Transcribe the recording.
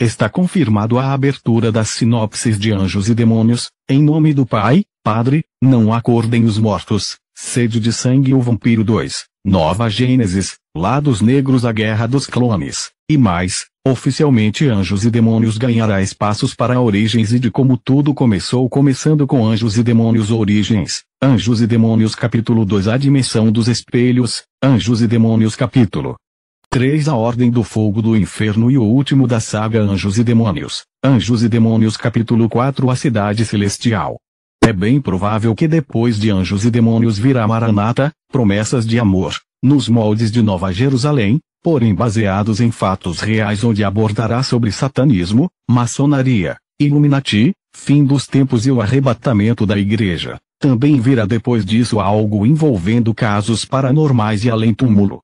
está confirmado a abertura das sinopses de anjos e demônios, em nome do Pai, Padre, não acordem os mortos, sede de sangue ou vampiro 2, nova Gênesis, lados negros a guerra dos clones, e mais, oficialmente anjos e demônios ganhará espaços para origens e de como tudo começou começando com anjos e demônios origens, anjos e demônios capítulo 2 a dimensão dos espelhos, anjos e demônios capítulo 3 A Ordem do Fogo do Inferno e o último da saga Anjos e Demônios. Anjos e Demônios capítulo 4 A Cidade Celestial. É bem provável que depois de Anjos e Demônios virá Maranata, promessas de amor, nos moldes de Nova Jerusalém, porém baseados em fatos reais onde abordará sobre satanismo, maçonaria, Illuminati, fim dos tempos e o arrebatamento da igreja. Também virá depois disso algo envolvendo casos paranormais e além túmulo.